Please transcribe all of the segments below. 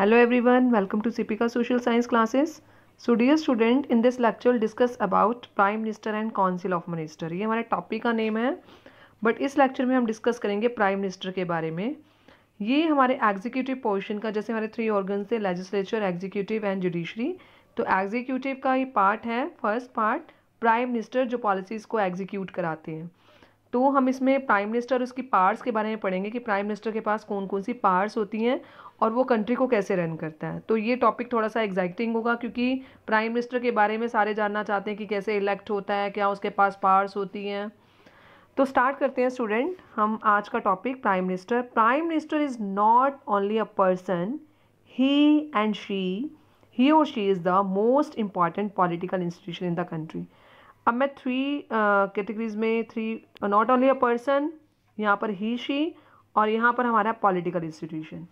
hello everyone welcome to सिपिका social science classes so student, student in this lecture discuss about prime minister and council of minister ये हमारे topic का name है but इस lecture में हम discuss करेंगे प्राइम मिनिस्टर के बारे में ये हमारे एग्जीक्यूटिव पोजिशन का जैसे हमारे थ्री ऑर्गन थे लेजिस्लेचर एग्जीक्यूटिव एंड जुडिशरी तो एग्जीक्यूटिव का ये पार्ट है फर्स्ट पार्ट प्राइम मिनिस्टर जो पॉलिसीज़ को एग्जीक्यूट कराते हैं तो हम इसमें प्राइम मिनिस्टर उसकी पार्स के बारे में पढ़ेंगे कि प्राइम मिनिस्टर के पास कौन कौन सी पार्स होती हैं और वो कंट्री को कैसे रन करता है तो ये टॉपिक थोड़ा सा एग्जाइटिंग होगा क्योंकि प्राइम मिनिस्टर के बारे में सारे जानना चाहते हैं कि कैसे इलेक्ट होता है क्या उसके पास पार्स होती हैं तो स्टार्ट करते हैं स्टूडेंट हम आज का topic prime minister prime minister is not only a person he and she he और she is the most important political institution in the country अब मैं थ्री कैटेगरीज uh, में three not only a person यहाँ पर ही she और यहाँ पर हमारा पॉलिटिकल इंस्टीट्यूशन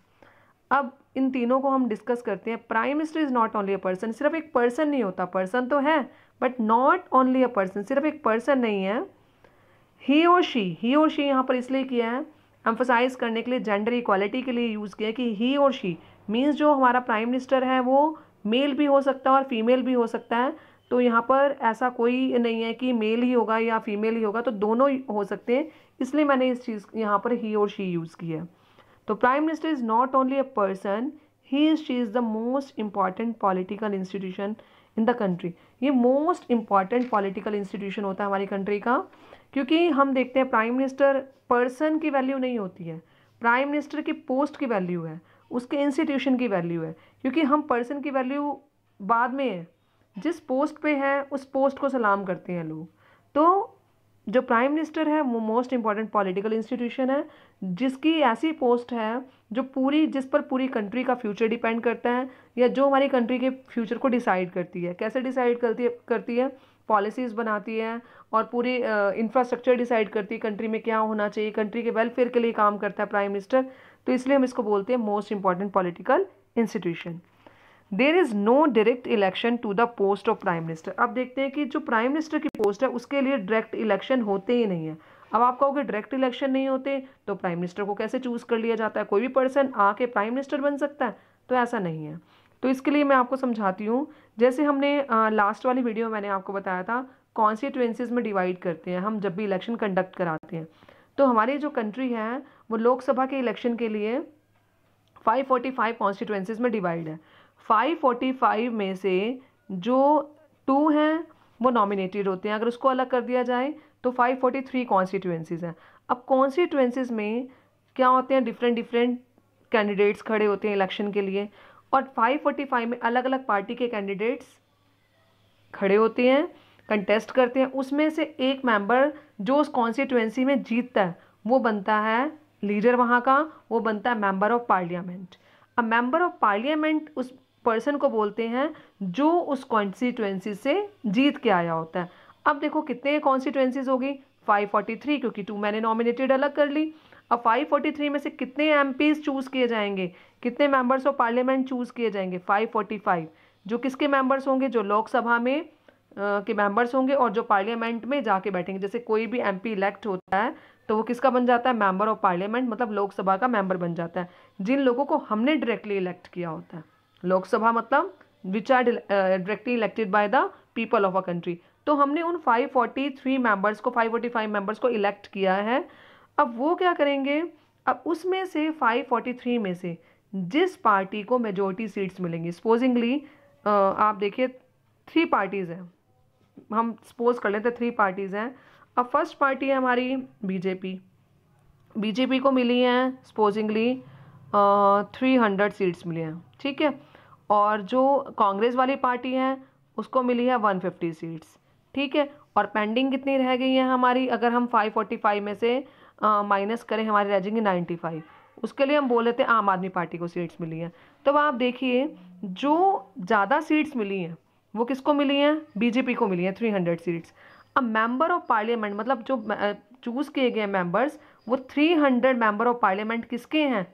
अब इन तीनों को हम डिस्कस करते हैं prime minister is not only a person सिर्फ एक पर्सन नहीं होता पर्सन तो है but not only a person सिर्फ एक पर्सन नहीं है ही और शी ही और शी यहाँ पर इसलिए किया है एम्फोसाइज करने के लिए जेंडर इक्वालिटी के लिए यूज़ किया कि ही और शी मीन्स जो हमारा प्राइम मिनिस्टर है वो मेल भी हो सकता है और फीमेल भी हो सकता है तो यहाँ पर ऐसा कोई नहीं है कि मेल ही होगा या फीमेल ही होगा तो दोनों हो सकते हैं इसलिए मैंने इस चीज़ यहाँ पर ही और शी यूज़ की है तो prime minister is not only a person he is she is the most important political institution in the country ये मोस्ट इम्पॉर्टेंट पॉलिटिकल इंस्टीट्यूशन होता है हमारी कंट्री का क्योंकि हम देखते हैं प्राइम मिनिस्टर पर्सन की वैल्यू नहीं होती है प्राइम मिनिस्टर की पोस्ट की वैल्यू है उसके इंस्टीट्यूशन की वैल्यू है क्योंकि हम पर्सन की वैल्यू बाद में है जिस पोस्ट पे हैं उस पोस्ट को सलाम करते हैं लोग तो जो प्राइम मिनिस्टर है वो मोस्ट इम्पॉर्टेंट पॉलिटिकल इंस्टीट्यूशन है जिसकी ऐसी पोस्ट है जो पूरी जिस पर पूरी कंट्री का फ्यूचर डिपेंड करता है या जो हमारी कंट्री के फ्यूचर को डिसाइड करती है कैसे डिसाइड करती है करती है पॉलिसीज़ बनाती है और पूरी इंफ्रास्ट्रक्चर डिसाइड करती है कंट्री में क्या होना चाहिए कंट्री के वेलफेयर के लिए काम करता है प्राइम मिनिस्टर तो इसलिए हम इसको बोलते हैं most important political institution there is no direct election to the post of prime minister अब देखते हैं कि जो प्राइम मिनिस्टर की पोस्ट है उसके लिए डायरेक्ट इलेक्शन होते ही नहीं है अब आप कहोगे डायरेक्ट इलेक्शन नहीं होते तो प्राइम मिनिस्टर को कैसे चूज़ कर लिया जाता है कोई भी पर्सन आके प्राइम मिनिस्टर बन सकता है तो ऐसा नहीं है तो इसके लिए मैं आपको समझाती हूँ जैसे हमने आ, लास्ट वाली वीडियो में मैंने आपको बताया था कॉन्स्टिट्यूंसीज में डिवाइड करते हैं हम जब भी इलेक्शन कंडक्ट कराते हैं तो हमारी जो कंट्री है वो लोकसभा के इलेक्शन के लिए 545 फोर्टी में डिवाइड है 545 में से जो टू हैं वो नॉमिनेटेड होते हैं अगर उसको अलग कर दिया जाए तो 543 कॉन्स्टिट्यूएंसीज हैं अब कॉन्स्टिट्यूएंसीज में क्या होते हैं डिफरेंट डिफरेंट कैंडिडेट्स खड़े होते हैं इलेक्शन के लिए और 545 में अलग अलग पार्टी के कैंडिडेट्स खड़े होते हैं कंटेस्ट करते हैं उसमें से एक मेंबर जो उस कॉन्स्टिट्यूएंसी में जीतता है वो बनता है लीडर वहाँ का वो बनता है मेंबर ऑफ पार्लियामेंट अब मेंबर ऑफ पार्लियामेंट उस पर्सन को बोलते हैं जो उस कॉन्स्टिट्यूंसी से जीत के आया होता है अब देखो कितने कॉन्स्टिट्युएंसीज होगी 543 क्योंकि टू मैंने नॉमिनेटेड अलग कर ली अब 543 में से कितने एम चूज़ किए जाएंगे कितने मेंबर्स ऑफ पार्लियामेंट चूज़ किए जाएंगे 545 जो किसके मेंबर्स होंगे जो लोकसभा में आ, के मेंबर्स होंगे और जो पार्लियामेंट में जाके बैठेंगे जैसे कोई भी एम इलेक्ट होता है तो वो किसका बन जाता है मेंबर ऑफ पार्लियामेंट मतलब लोकसभा का मेंबर बन जाता है जिन लोगों को हमने डायरेक्टली इलेक्ट किया होता है लोकसभा मतलब which are directly elected by the people of a country तो हमने उन 543 मेंबर्स को 545 मेंबर्स को इलेक्ट किया है अब वो क्या करेंगे अब उसमें से 543 में से जिस पार्टी को मेजोरिटी सीट्स मिलेंगी सपोजिंगली uh, आप देखिए थ्री पार्टीज़ हैं हम सपोज कर लेते थ्री पार्टीज़ हैं अब फर्स्ट पार्टी है हमारी बीजेपी बीजेपी को मिली हैं सपोजिंगली थ्री हंड्रेड सीट्स मिली हैं ठीक है और जो कांग्रेस वाली पार्टी है उसको मिली है 150 सीट्स ठीक है और पेंडिंग कितनी रह गई है हमारी अगर हम 545 में से माइनस करें हमारी रह जाएंगी 95 उसके लिए हम बोल रहे थे आम आदमी पार्टी को सीट्स मिली हैं तो आप देखिए जो ज़्यादा सीट्स मिली हैं वो किसको मिली हैं बीजेपी को मिली हैं हंड्रेड सीट्स अब मेंबर ऑफ पार्लियामेंट मतलब जो चूज़ किए गए मेंबर्स वो 300 मेंबर ऑफ पार्लियामेंट किसके हैं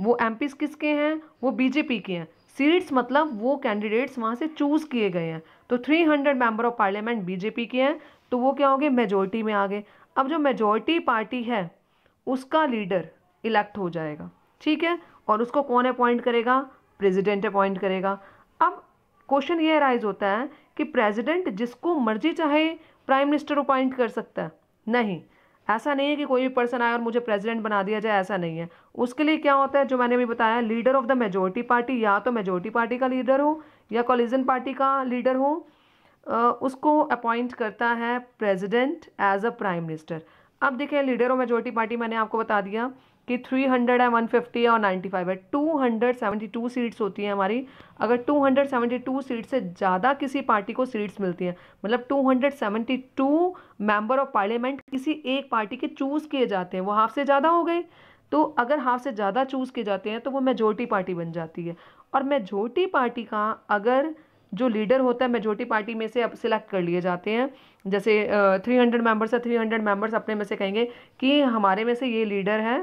वो एम किसके हैं वो बीजेपी के हैं सीट्स मतलब वो कैंडिडेट्स वहाँ से चूज़ किए गए हैं तो 300 मेंबर ऑफ पार्लियामेंट बीजेपी के हैं तो वो क्या होंगे मेजोरिटी में आ गए अब जो मेजोरिटी पार्टी है उसका लीडर इलेक्ट हो जाएगा ठीक है और उसको कौन अपॉइंट करेगा प्रेसिडेंट अपॉइंट करेगा अब क्वेश्चन ये राइज होता है कि प्रेसिडेंट जिसको मर्जी चाहे प्राइम मिनिस्टर अपॉइंट कर सकता है नहीं ऐसा नहीं है कि कोई भी पर्सन आए और मुझे प्रेसिडेंट बना दिया जाए ऐसा नहीं है उसके लिए क्या होता है जो मैंने अभी बताया leader of the majority party या तो मेजोरिटी पार्टी का लीडर हो या कॉलिजन पार्टी का लीडर हो उसको अपॉइंट करता है president as a prime minister अब देखें लीडर ऑफ मेजोरिटी पार्टी मैंने आपको बता दिया कि 300 है 150 है और 95 है 272 सीट्स होती हैं हमारी अगर 272 सीट से ज़्यादा किसी पार्टी को सीट्स मिलती हैं मतलब 272 मेंबर ऑफ पार्लियामेंट किसी एक पार्टी के चूज़ किए जाते हैं वो हाफ से ज़्यादा हो गए तो अगर हाफ से ज़्यादा चूज़ किए जाते हैं तो वो मेजोरिटी पार्टी बन जाती है और मेजोरिटी पार्टी का अगर जो लीडर होता है मेजोरिटी पार्टी में से अब सिलेक्ट कर लिए जाते हैं जैसे थ्री हंड्रेड मेम्बर्स है थ्री हंड्रेड मेम्बर्स अपने में से कहेंगे कि हमारे में से ये लीडर है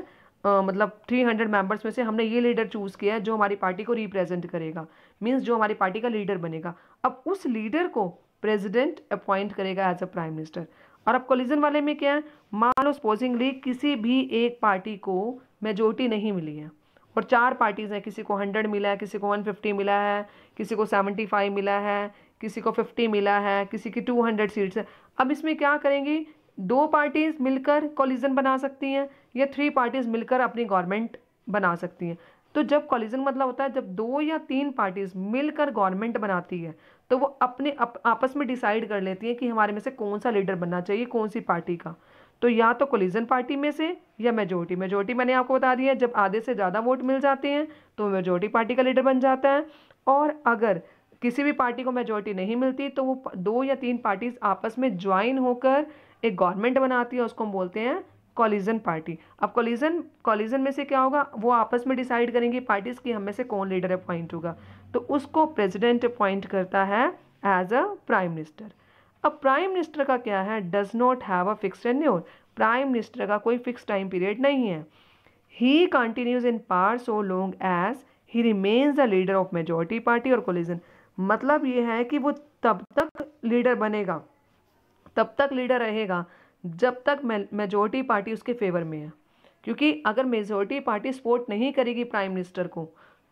Uh, मतलब 300 मेंबर्स में से हमने ये लीडर चूज़ किया है जो हमारी पार्टी को रिप्रेजेंट करेगा मींस जो हमारी पार्टी का लीडर बनेगा अब उस लीडर को प्रेजिडेंट अपॉइंट करेगा एज अ प्राइम मिनिस्टर और अब कोलिजन वाले में क्या है मान लो सपोजिंगली किसी भी एक पार्टी को मेजोरिटी नहीं मिली है और चार पार्टीज़ हैं किसी को हंड्रेड मिला है किसी को वन फिफ्टी मिला है किसी को सेवेंटी फाइव मिला है किसी को फिफ्टी मिला है किसी की टू हंड्रेड सीट्स है अब इसमें क्या करेंगी दो पार्टीज़ मिलकर कॉलिजन बना सकती हैं ये थ्री पार्टीज़ मिलकर अपनी गवर्नमेंट बना सकती हैं तो जब कॉलिजन मतलब होता है जब दो या तीन पार्टीज़ मिलकर गवर्नमेंट बनाती है तो वो अपने अप, आपस में डिसाइड कर लेती हैं कि हमारे में से कौन सा लीडर बनना चाहिए कौन सी पार्टी का तो या तो कोलिजन पार्टी में से या मेजोरिटी मेजोरिटी मैंने आपको बता दिया है जब आधे से ज़्यादा वोट मिल जाते हैं तो मेजोरिटी पार्टी का लीडर बन जाता है और अगर किसी भी पार्टी को मेजोरिटी नहीं मिलती तो वो दो या तीन पार्टीज़ आपस में ज्वाइन होकर एक गवर्नमेंट बनाती है उसको हम बोलते हैं कॉलिजन पार्टी अब कॉलिजन कॉलिजन में से क्या होगा वो आपस में डिसाइड करेंगी पार्टीज़ की हमें से कौन लीडर अपॉइंट होगा तो उसको प्रेसिडेंट अपॉइंट करता है एज अ प्राइम मिनिस्टर अब प्राइम मिनिस्टर का क्या है does not have a fix tenure prime minister का कोई फिक्स टाइम पीरियड नहीं है he continues in power so long as he remains the leader of majority party और coalition मतलब ये है कि वो तब तक लीडर बनेगा तब तक लीडर रहेगा जब तक मेजोरिटी पार्टी उसके फेवर में है क्योंकि अगर मेजोरिटी पार्टी सपोर्ट नहीं करेगी प्राइम मिनिस्टर को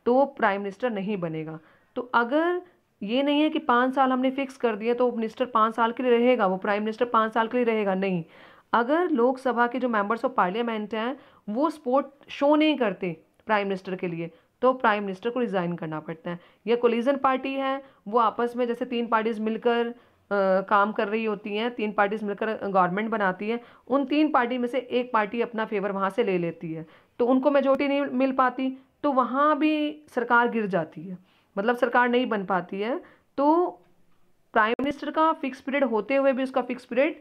तो वो प्राइम मिनिस्टर नहीं बनेगा तो अगर ये नहीं है कि पाँच साल हमने फिक्स कर दिया तो वो मिनिस्टर पाँच साल के लिए रहेगा वो प्राइम मिनिस्टर पाँच साल के लिए रहेगा नहीं अगर लोकसभा के जो मेंबर्स ऑफ पार्लियामेंट हैं वो सपोर्ट शो नहीं करते प्राइम मिनिस्टर के लिए तो प्राइम मिनिस्टर को रिज़ाइन करना पड़ता है या कोलिजन पार्टी है वो आपस में जैसे तीन पार्टीज़ मिलकर काम कर रही होती हैं तीन पार्टीज मिलकर गवर्नमेंट बनाती हैं उन तीन पार्टी में से एक पार्टी अपना फेवर वहाँ से ले लेती है तो उनको मेजोरिटी नहीं मिल पाती तो वहाँ भी सरकार गिर जाती है मतलब सरकार नहीं बन पाती है तो प्राइम मिनिस्टर का फिक्स पीरियड होते हुए भी उसका फिक्स पीरियड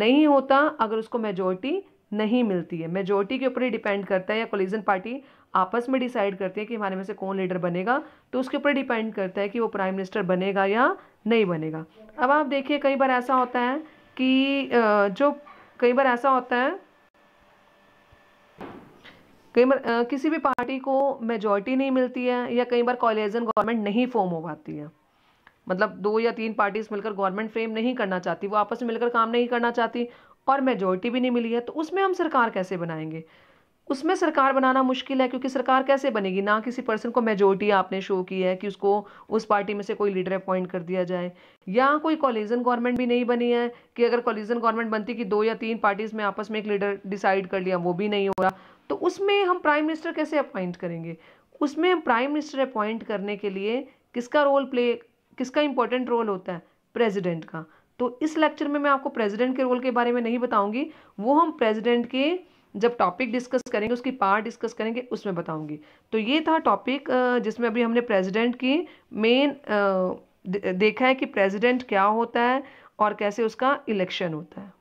नहीं होता अगर उसको मेजोरिटी नहीं मिलती है मेजोरिटी के ऊपर ही डिपेंड करता है या कोलिजन पार्टी आपस में डिसाइड करती है कि हमारे में से कौन लीडर बनेगा तो उसके ऊपर डिपेंड करता है कि वो प्राइम मिनिस्टर बनेगा या नहीं बनेगा अब आप देखिए कई बार ऐसा होता है कि जो कई बार ऐसा होता है कई बार किसी भी पार्टी को मेजॉरिटी नहीं मिलती है या कई बार कॉलेजन गवर्नमेंट नहीं फॉर्म हो पाती है मतलब दो या तीन पार्टीज मिलकर गवर्नमेंट फ्रेम नहीं करना चाहती वो आपस में मिलकर काम नहीं करना चाहती और मेजॉरिटी भी नहीं मिली है तो उसमें हम सरकार कैसे बनाएंगे उसमें सरकार बनाना मुश्किल है क्योंकि सरकार कैसे बनेगी ना किसी पर्सन को मेजोरिटी आपने शो की है कि उसको उस पार्टी में से कोई लीडर अपॉइंट कर दिया जाए या कोई कॉलिजन गवर्नमेंट भी नहीं बनी है कि अगर कॉलिजन गवर्नमेंट बनती कि दो या तीन पार्टीज़ में आपस में एक लीडर डिसाइड कर लिया वो भी नहीं हो रहा तो उसमें हम प्राइम मिनिस्टर कैसे अपॉइंट करेंगे उसमें प्राइम मिनिस्टर अपॉइंट करने के लिए किसका रोल प्ले किसका इंपॉर्टेंट रोल होता है प्रेजिडेंट का तो इस लेक्चर में मैं आपको प्रेजिडेंट के रोल के बारे में नहीं बताऊंगी वो हम प्रेजिडेंट के जब टॉपिक डिस्कस करेंगे उसकी पार्ट डिस्कस करेंगे उसमें बताऊंगी तो ये था टॉपिक जिसमें अभी हमने प्रेसिडेंट की मेन देखा है कि प्रेसिडेंट क्या होता है और कैसे उसका इलेक्शन होता है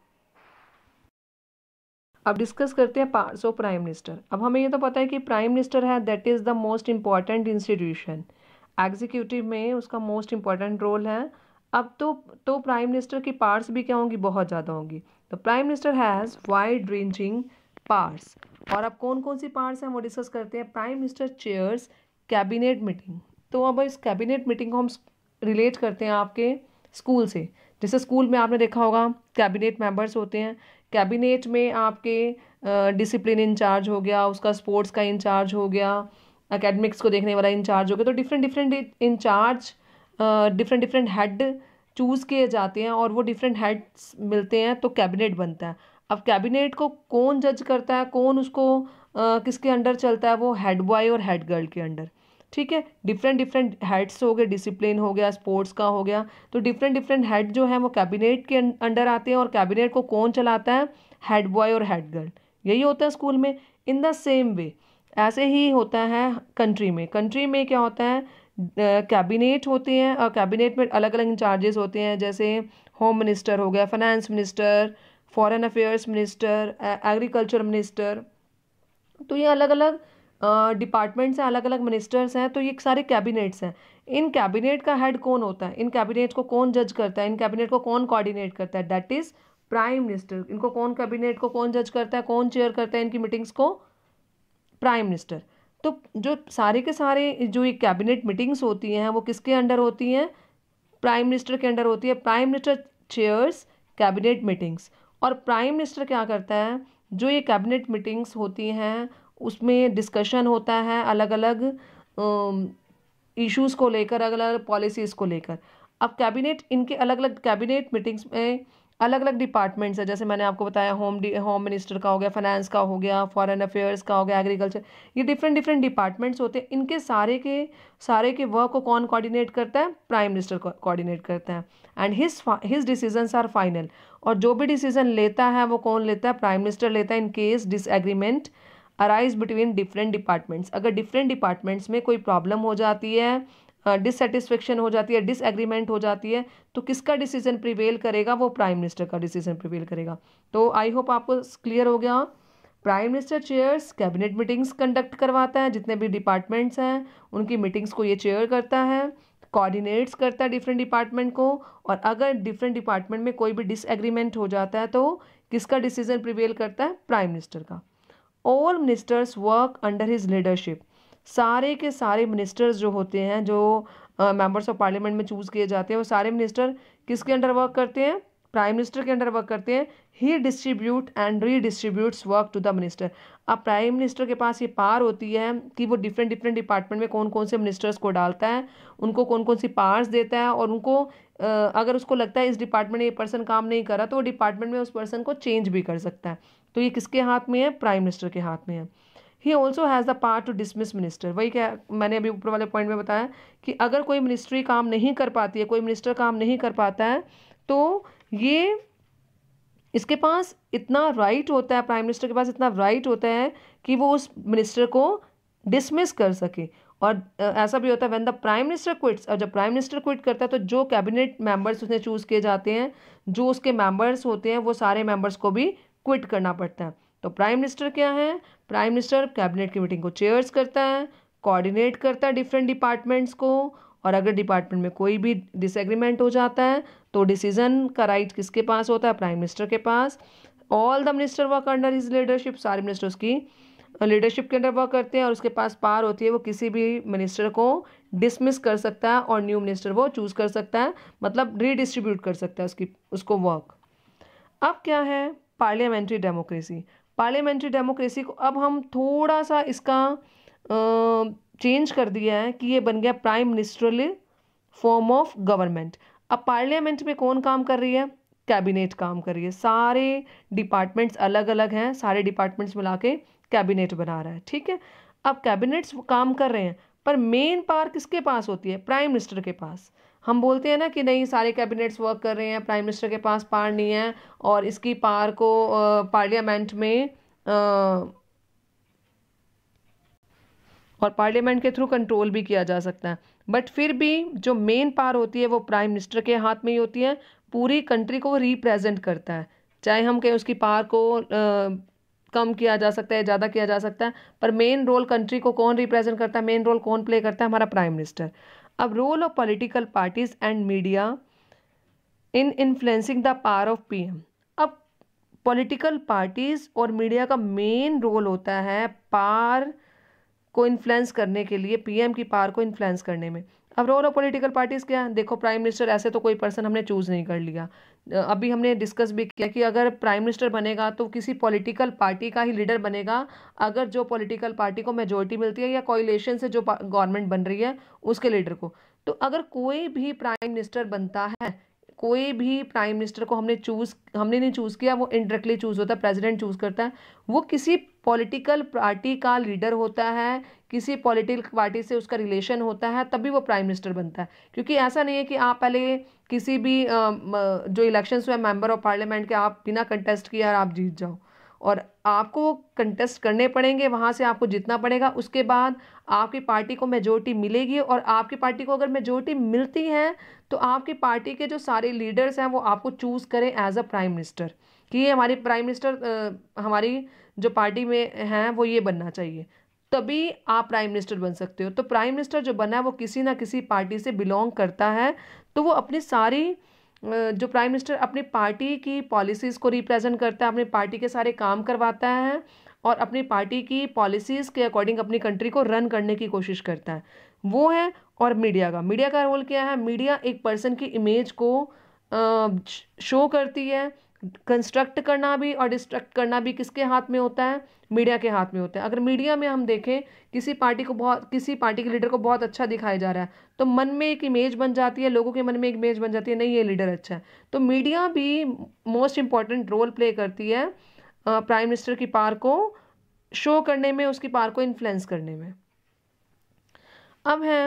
अब डिस्कस करते हैं पार्ट्स ऑफ प्राइम मिनिस्टर अब हमें ये तो पता है कि प्राइम मिनिस्टर है that is the most important institution executive में उसका मोस्ट इम्पॉर्टेंट रोल है अब तो तो प्राइम मिनिस्टर की पार्ट्स भी क्या होंगी बहुत ज़्यादा होंगी तो prime minister has wide ranging powers और अब कौन कौन सी पार्ट्स हैं वो डिस्कस करते हैं prime minister chairs cabinet meeting तो अब इस कैबिनेट मीटिंग को हम रिलेट करते हैं आपके स्कूल से जैसे स्कूल में आपने देखा होगा कैबिनेट मेंबर्स होते हैं कैबिनेट में आपके डिसिप्लिन इंचार्ज हो गया उसका स्पोर्ट्स का इंचार्ज हो गया अकेडमिक्स को देखने वाला इंचार्ज हो गया तो different different incharge different different head choose किए जाते हैं और वो डिफरेंट हेड्स मिलते हैं तो कैबिनेट बनता है अब कैबिनेट को कौन जज करता है कौन उसको आ, किसके अंडर चलता है वो हेड बॉय और हेड गर्ल के अंडर ठीक है डिफरेंट डिफरेंट हेड्स हो गए डिसिप्लिन हो गया स्पोर्ट्स का हो गया तो डिफरेंट डिफरेंट हेड जो है वो कैबिनेट के अं-, अंडर आते हैं और कैबिनेट को कौन चलाता है हेड बॉय और हेड गर्ल यही होता है स्कूल में इन द सेम वे ऐसे ही होता है कंट्री में कंट्री में क्या होता है कैबिनेट होते हैं और कैबिनेट में अलग अलग इंचार्जेस होते हैं जैसे होम मिनिस्टर हो गया finance minister foreign affairs minister agriculture minister तो ये अलग अलग डिपार्टमेंट्स हैं अलग अलग मिनिस्टर्स हैं तो ये सारे कैबिनेट्स हैं इन कैबिनेट का हेड कौन होता है इन कैबिनेट को कौन जज करता है इन कैबिनेट को कौन कोऑर्डिनेट करता है दैट इज़ प्राइम मिनिस्टर इनको कौन कैबिनेट को कौन जज करता है कौन चेयर करता है इनकी मीटिंग्स को प्राइम मिनिस्टर तो जो सारे के सारे जो ये कैबिनेट मीटिंग्स होती हैं वो किसके अंडर होती हैं प्राइम मिनिस्टर के अंडर होती है prime minister chairs cabinet meetings और प्राइम मिनिस्टर क्या करता है जो ये कैबिनेट मीटिंग्स होती हैं उसमें डिस्कशन होता है अलग अलग इश्यूज़ को लेकर अलग अलग पॉलिसीज़ को लेकर अब कैबिनेट इनके अलग अलग कैबिनेट मीटिंग्स में अलग अलग डिपार्टमेंट्स है जैसे मैंने आपको बताया होम होम मिनिस्टर का हो गया फाइनेंस का हो गया फॉरेन अफेयर्स का हो गया एग्रीकल्चर ये डिफरेंट डिफरेंट डिपार्टमेंट्स होते हैं इनके सारे के सारे के वर्क को कौन कोऑर्डिनेट करता है प्राइम मिनिस्टर कोऑर्डिनेट करता है and his his decisions are final और जो भी डिसीजन लेता है वो कौन लेता है प्राइम मिनिस्टर लेता है in case disagreement arise between different departments अगर डिफरेंट डिपार्टमेंट्स में कोई प्रॉब्लम हो जाती है डिससेटिस्फेक्शन हाँ, हो जाती है डिसएग्रीमेंट हो जाती है तो किसका डिसीजन प्रिवेल करेगा वो प्राइम मिनिस्टर का डिसीजन प्रिवेल करेगा तो आई होप आपको क्लियर हो गया prime minister chairs cabinet meetings conduct करवाता है जितने भी डिपार्टमेंट्स हैं उनकी मीटिंग्स को ये चेयर करता है कोऑर्डिनेट्स करता है डिफरेंट डिपार्टमेंट को और अगर डिफरेंट डिपार्टमेंट में कोई भी डिसएग्रीमेंट हो जाता है तो किसका डिसीजन प्रिवेल करता है प्राइम मिनिस्टर का all ministers work under his leadership सारे के सारे मिनिस्टर्स जो होते हैं जो मेंबर्स ऑफ पार्लियामेंट में चूज़ किए जाते हैं वो सारे मिनिस्टर किसके अंडर वर्क करते हैं प्राइम मिनिस्टर के अंडर वर्क करते हैं he distribute and redistributes work to the minister अब प्राइम मिनिस्टर के पास ये पार होती है कि वो डिफरेंट डिफरेंट डिपार्टमेंट में कौन कौन से मिनिस्टर्स को डालता है उनको कौन कौन सी पार्स देता है और उनको अगर उसको लगता है इस डिपार्टमेंट में ये पर्सन काम नहीं करा तो वो डिपार्टमेंट में उस पर्सन को चेंज भी कर सकता है तो ये किसके हाथ में है प्राइम मिनिस्टर के हाथ में है he also has the power to dismiss minister वही क्या मैंने अभी ऊपर वाले पॉइंट में बताया कि अगर कोई मिनिस्ट्री काम नहीं कर पाती है कोई मिनिस्टर काम नहीं कर पाता है तो ये इसके पास इतना राइट होता है प्राइम मिनिस्टर के पास इतना राइट होता है कि वो उस मिनिस्टर को डिसमिस कर सके और ऐसा भी होता है when the prime minister quits और जब प्राइम मिनिस्टर क्विट करता है तो जो कैबिनेट मेंबर्स उसने चूज़ किए जाते हैं जो उसके मेंबर्स होते हैं वो सारे मेंबर्स को भी क्विट करना पड़ता है तो प्राइम मिनिस्टर क्या है प्राइम मिनिस्टर कैबिनेट की मीटिंग को चेयर्स करता है कोऑर्डिनेट करता है डिफरेंट डिपार्टमेंट्स को और अगर डिपार्टमेंट में कोई भी डिसएग्रीमेंट हो जाता है तो डिसीजन का राइट किसके पास होता है प्राइम मिनिस्टर के पास all the minister work under his leadership सारे मिनिस्टर उसकी लीडरशिप के अंडर वर्क करते हैं और उसके पास पावर होती है वो किसी भी मिनिस्टर को डिसमिस कर सकता है और न्यू मिनिस्टर वो चूज़ कर सकता है मतलब रीडिस्ट्रीब्यूट कर सकता है उसकी उसको वर्क अब क्या है पार्लियामेंट्री डेमोक्रेसी पार्लियामेंट्री डेमोक्रेसी को अब हम थोड़ा सा इसका चेंज कर दिया है कि ये बन गया prime ministerial form of government अब पार्लियामेंट में कौन काम कर रही है कैबिनेट काम कर रही है सारे डिपार्टमेंट्स अलग अलग हैं सारे डिपार्टमेंट्स मिला के कैबिनेट बना रहा है ठीक है अब कैबिनेट्स काम कर रहे हैं पर मेन पावर किसके पास होती है प्राइम मिनिस्टर के पास हम बोलते हैं ना कि नहीं सारे कैबिनेट्स वर्क कर रहे हैं प्राइम मिनिस्टर के पास पार नहीं है और इसकी पार को पार्लियामेंट में और पार्लियामेंट के थ्रू कंट्रोल भी किया जा सकता है बट फिर भी जो मेन पार होती है वो प्राइम मिनिस्टर के हाथ में ही होती है पूरी कंट्री को रिप्रेजेंट करता है चाहे हम कहें उसकी पार को आ, कम किया जा सकता है ज़्यादा किया जा सकता है पर मेन रोल कंट्री को कौन रिप्रेजेंट करता है मेन रोल कौन प्ले करता है हमारा प्राइम मिनिस्टर अब role of political parties and media in influencing the power of PM अब पॉलिटिकल पार्टीज और मीडिया का मेन रोल होता है पार को इन्फ्लुएंस करने के लिए पीएम की पार को इन्फ्लुएंस करने में अब रोल ऑफ पॉलिटिकल पार्टीज क्या है देखो प्राइम मिनिस्टर ऐसे तो कोई पर्सन हमने चूज़ नहीं कर लिया अभी हमने डिस्कस भी किया कि अगर प्राइम मिनिस्टर बनेगा तो किसी पॉलिटिकल पार्टी का ही लीडर बनेगा अगर जो पॉलिटिकल पार्टी को मेजोरिटी मिलती है या कोइलेशन से जो गवर्नमेंट बन रही है उसके लीडर को तो अगर कोई भी प्राइम मिनिस्टर बनता है कोई भी प्राइम मिनिस्टर को हमने चूज़ हमने नहीं चूज़ किया वो इनडायरेक्टली चूज़ होता है प्रेजिडेंट चूज़ करता है वो किसी पॉलिटिकल पार्टी का लीडर होता है किसी पॉलिटिकल पार्टी से उसका रिलेशन होता है तभी वो प्राइम मिनिस्टर बनता है क्योंकि ऐसा नहीं है कि आप पहले किसी भी जो इलेक्शन हुए मेंबर ऑफ पार्लियामेंट के आप बिना कंटेस्ट किए और आप जीत जाओ और आपको कंटेस्ट करने पड़ेंगे वहाँ से आपको जीतना पड़ेगा उसके बाद आपकी पार्टी को मेजोरिटी मिलेगी और आपकी पार्टी को अगर मेजोरिटी मिलती है तो आपकी पार्टी के जो सारे लीडर्स हैं वो आपको चूज़ करें एज अ प्राइम मिनिस्टर कि ये हमारी प्राइम मिनिस्टर हमारी जो पार्टी में हैं वो ये बनना चाहिए तभी आप प्राइम मिनिस्टर बन सकते हो तो प्राइम मिनिस्टर जो बना है वो किसी ना किसी पार्टी से बिलोंग करता है तो वो अपनी सारी जो प्राइम मिनिस्टर अपनी पार्टी की पॉलिसीज़ को रिप्रेजेंट करता है अपनी पार्टी के सारे काम करवाता है और अपनी पार्टी की पॉलिसीज़ के अकॉर्डिंग अपनी कंट्री को रन करने की कोशिश करता है वो है और मीडिया का मीडिया का रोल क्या है मीडिया एक पर्सन की इमेज को शो करती है कंस्ट्रक्ट करना भी और डिस्ट्रक्ट करना भी किसके हाथ में होता है मीडिया के हाथ में होता है अगर मीडिया में हम देखें किसी पार्टी को बहुत किसी पार्टी के लीडर को बहुत अच्छा दिखाया जा रहा है तो मन में एक इमेज बन जाती है लोगों के मन में एक इमेज बन जाती है नहीं ये लीडर अच्छा है तो मीडिया भी मोस्ट इम्पॉर्टेंट रोल प्ले करती है प्राइम मिनिस्टर की पार को शो करने में उसकी पार को इन्फ्लुएंस करने में अब है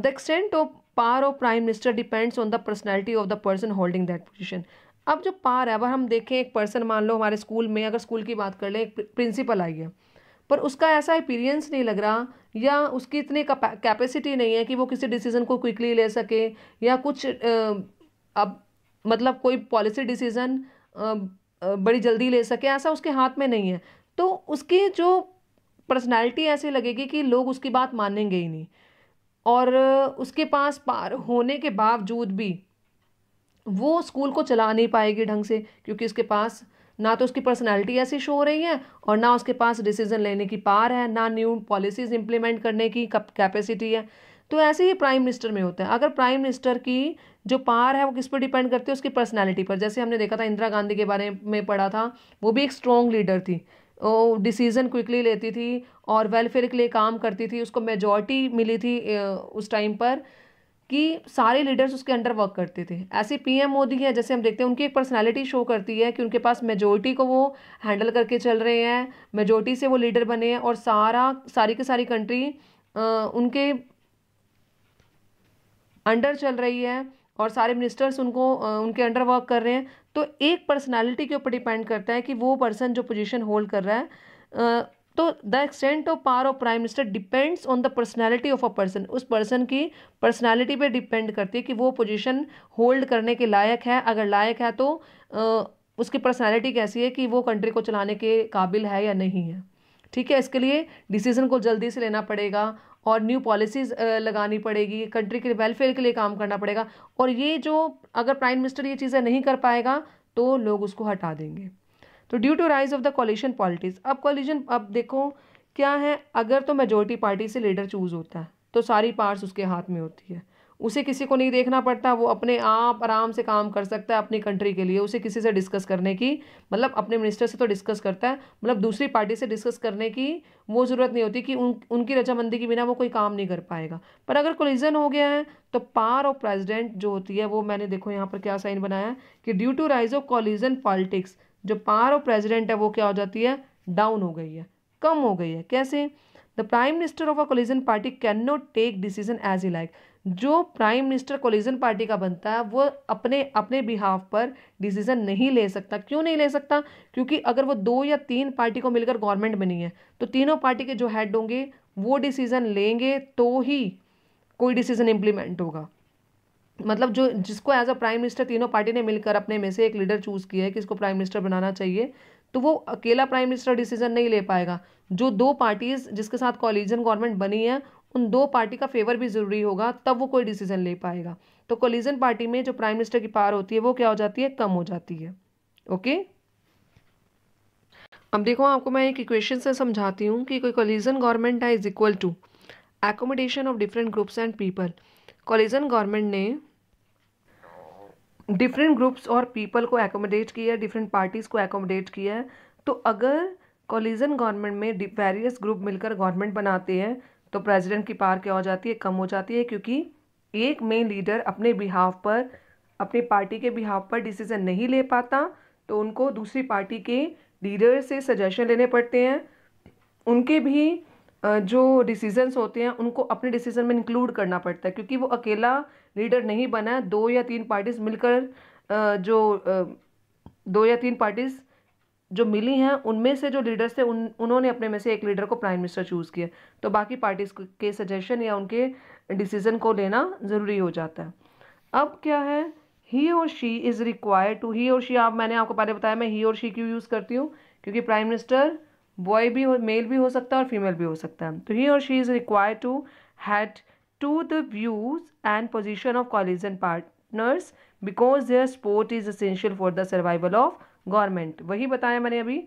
the extent of power of prime minister depends on the personality of the person holding that position अब जो पार है अब हम देखें एक पर्सन मान लो हमारे स्कूल में अगर स्कूल की बात कर लें एक प्रिंसिपल आई है पर उसका ऐसा एक्सपीरियंस नहीं लग रहा या उसकी इतनी कैपेसिटी नहीं है कि वो किसी डिसीज़न को क्विकली ले सके या कुछ अब मतलब कोई पॉलिसी डिसीज़न बड़ी जल्दी ले सके ऐसा उसके हाथ में नहीं है तो उसकी जो पर्सनैलिटी ऐसी लगेगी कि लोग उसकी बात मानेंगे ही नहीं और उसके पास पार होने के बावजूद भी वो स्कूल को चला नहीं पाएगी ढंग से क्योंकि उसके पास ना तो उसकी पर्सनालिटी ऐसी शो हो रही है और ना उसके पास डिसीजन लेने की पार है ना न्यू पॉलिसीज इंप्लीमेंट करने की कैपेसिटी है तो ऐसे ही प्राइम मिनिस्टर में होता है अगर प्राइम मिनिस्टर की जो पार है वो किस पर डिपेंड करती है उसकी पर्सनैलिटी पर जैसे हमने देखा था इंदिरा गांधी के बारे में पढ़ा था वो भी एक स्ट्रॉन्ग लीडर थी वो डिसीज़न क्विकली लेती थी और वेलफेयर के लिए काम करती थी उसको मेजॉरिटी मिली थी उस टाइम पर कि सारे लीडर्स उसके अंडर वर्क करते थे ऐसे पीएम मोदी हैं जैसे हम देखते हैं उनकी एक पर्सनालिटी शो करती है कि उनके पास मेजोरिटी को वो हैंडल करके चल रहे हैं मेजोरिटी से वो लीडर बने हैं और सारा सारी की सारी कंट्री आ, उनके अंडर चल रही है और सारे मिनिस्टर्स उनको आ, उनके अंडर वर्क कर रहे हैं तो एक पर्सनैलिटी के ऊपर डिपेंड करता है कि वो पर्सन जो पोजिशन होल्ड कर रहा है आ, तो the extent of power of prime minister depends on the personality of a person उस पर्सन की पर्सनैलिटी पे डिपेंड करती है कि वो पोजीशन होल्ड करने के लायक है अगर लायक है तो आ, उसकी पर्सनैलिटी कैसी है कि वो कंट्री को चलाने के काबिल है या नहीं है ठीक है इसके लिए डिसीजन को जल्दी से लेना पड़ेगा और न्यू पॉलिसीज़ लगानी पड़ेगी कंट्री के वेलफेयर के लिए काम करना पड़ेगा और ये जो अगर प्राइम मिनिस्टर ये चीज़ें नहीं कर पाएगा तो लोग उसको हटा देंगे तो due to rise of the coalition politics अब कॉलिशन अब देखो क्या है अगर तो मेजोरिटी पार्टी से लीडर चूज़ होता है तो सारी पार्ट्स उसके हाथ में होती है उसे किसी को नहीं देखना पड़ता वो अपने आप आराम से काम कर सकता है अपनी कंट्री के लिए उसे किसी से डिस्कस करने की मतलब अपने मिनिस्टर से तो डिस्कस करता है मतलब दूसरी पार्टी से डिस्कस करने की वो ज़रूरत नहीं होती कि उन उनकी रजामंदी के बिना वो कोई काम नहीं कर पाएगा पर अगर कोलिजन हो गया है तो पार ऑफ प्रेजिडेंट जो होती है वो मैंने देखो यहाँ पर क्या साइन बनाया कि due to rise of coalition politics जो पावर ऑफ प्रेजिडेंट है वो क्या हो जाती है डाउन हो गई है कम हो गई है कैसे the prime minister of a coalition party cannot take decision as he like जो प्राइम मिनिस्टर कोलिजन पार्टी का बनता है वो अपने अपने बिहाफ पर डिसीजन नहीं ले सकता क्यों नहीं ले सकता क्योंकि अगर वो दो या तीन पार्टी को मिलकर गवर्नमेंट बनी है तो तीनों पार्टी के जो हेड होंगे वो डिसीजन लेंगे तो ही कोई डिसीजन इम्प्लीमेंट होगा मतलब जो जिसको एज अ प्राइम मिनिस्टर तीनों पार्टी ने मिलकर अपने में से एक लीडर चूज़ किया है कि इसको प्राइम मिनिस्टर बनाना चाहिए तो वो अकेला प्राइम मिनिस्टर डिसीजन नहीं ले पाएगा जो दो पार्टीज़ जिसके साथ कॉलिजन गवर्नमेंट बनी है उन दो पार्टी का फेवर भी ज़रूरी होगा तब वो कोई डिसीजन ले पाएगा तो कॉलिजन पार्टी में जो प्राइम मिनिस्टर की पावर होती है वो क्या हो जाती है कम हो जाती है ओके अब देखो आपको मैं एक इक्वेशन से समझाती हूँ कि कोई कॉलिजन गवर्नमेंट है is equal to accommodation of different groups and people coalition government ने डिफरेंट ग्रुप्स और पीपल को एकोमोडेट किया है डिफरेंट पार्टीज़ को एकोमोडेट किया है तो अगर कॉलेजन गवर्नमेंट में वेरियस ग्रुप मिलकर गवर्नमेंट बनाते हैं तो प्रेसिडेंट की पार क्या हो जाती है कम हो जाती है क्योंकि एक मेन लीडर अपने बिहाफ पर अपनी पार्टी के बिहाफ पर डिसीज़न नहीं ले पाता तो उनको दूसरी पार्टी के लीडर से सजेशन लेने पड़ते हैं उनके भी जो डिसीजंस होते हैं उनको अपने डिसीजन में इंक्लूड करना पड़ता है क्योंकि वो अकेला लीडर नहीं बना है दो या तीन पार्टीज़ मिलकर जो दो या तीन पार्टीज़ जो मिली हैं उनमें से जो लीडर्स थे उन उन्होंने अपने में से एक लीडर को प्राइम मिनिस्टर चूज़ किया तो बाकी पार्टीज़ के सजेशन या उनके डिसीज़न को लेना ज़रूरी हो जाता है अब क्या है ही और she is required to he और शी आप मैंने आपको पहले बताया मैं ही और शी क्यों यूज़ करती हूँ क्योंकि प्राइम मिनिस्टर बॉय भी हो मेल भी हो सकता है और फीमेल भी हो सकता है तो ही और she is required to heed to the views and position of and partners because their support is essential for the survival of government वही बताया मैंने अभी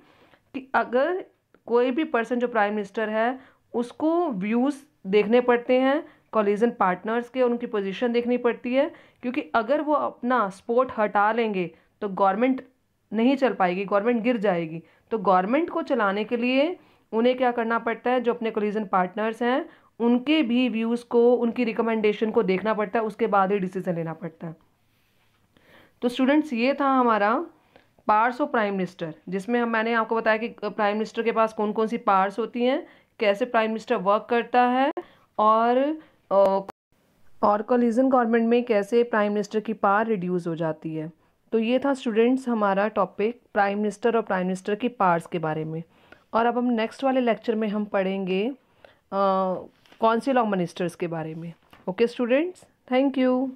कि अगर कोई भी पर्सन जो प्राइम मिनिस्टर है उसको व्यूज़ देखने पड़ते हैं कॉलेजन पार्टनर्स के उनकी पोजिशन देखनी पड़ती है क्योंकि अगर वो अपना स्पोर्ट हटा लेंगे तो गवर्नमेंट नहीं चल पाएगी गवर्नमेंट गिर जाएगी तो गवर्नमेंट को चलाने के लिए उन्हें क्या करना पड़ता है जो अपने कोलिजन पार्टनर्स हैं उनके भी व्यूज़ को उनकी रिकमेंडेशन को देखना पड़ता है उसके बाद ही डिसीज़न लेना पड़ता है तो स्टूडेंट्स ये था हमारा पार्स ऑफ प्राइम मिनिस्टर जिसमें हम मैंने आपको बताया कि प्राइम मिनिस्टर के पास कौन कौन सी पार्स होती हैं कैसे प्राइम मिनिस्टर वर्क करता है और और कोलिजन गवर्नमेंट में कैसे प्राइम मिनिस्टर की पार रिड्यूस हो जाती है तो ये था स्टूडेंट्स हमारा टॉपिक प्राइम मिनिस्टर और प्राइम मिनिस्टर की पार्ट्स के बारे में और अब हम नेक्स्ट वाले लेक्चर में हम पढ़ेंगे काउंसिल ऑफ मिनिस्टर्स के बारे में ओके स्टूडेंट्स थैंक यू